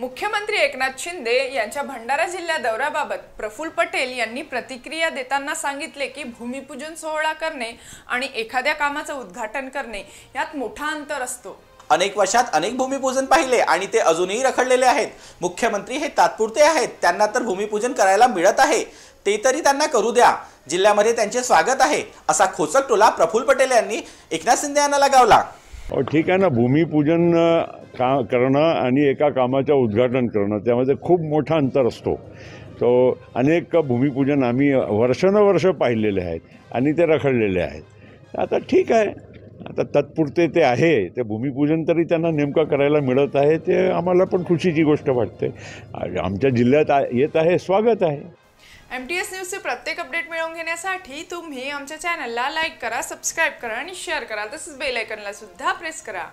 मुख्यमंत्री एकनाथ शिंदे यांच्या भंडारा जिल्ह्या दौऱ्याबाबत प्रफुल्ल पटेल यांनी प्रतिक्रिया देताना सांगितले की भूमिपूजन सोहळा करणे आणि एखाद्या कामाचं उद्घाटन करणे यात मोठा अंतर असतो अनेक वर्षात अनेक भूमिपूजन पाहिले आणि ते अजूनही रखडलेले आहेत मुख्यमंत्री हे तात्पुरते आहेत त्यांना तर भूमिपूजन करायला मिळत आहे ते तरी त्यांना करू द्या जिल्ह्यामध्ये त्यांचे स्वागत आहे असा खोचक टोला प्रफुल्ल पटेल यांनी एकनाथ शिंदे यांना लगावला ठीक आहे ना भूमिपूजन का करणं आणि एका कामाचं उद्घाटन करणं त्यामध्ये खूप मोठा अंतर असतो तो अनेक भूमिपूजन आम्ही वर्षानुवर्ष पाहिलेले आहेत आणि ते रखडलेले आहेत आता ठीक आहे आता तत्पुरते ते आहे ते भूमिपूजन तरी त्यांना नेमकं करायला मिळत आहे ते आम्हाला पण खुशीची गोष्ट वाटते आमच्या जिल्ह्यात येत आहे स्वागत आहे एम टी एस न्यूजचे प्रत्येक अपडेट मिळवून घेण्यासाठी तुम्ही आमच्या चॅनलला लाईक करा सबस्क्राईब करा आणि शेअर करा तसंच बेलायकनला सुद्धा प्रेस करा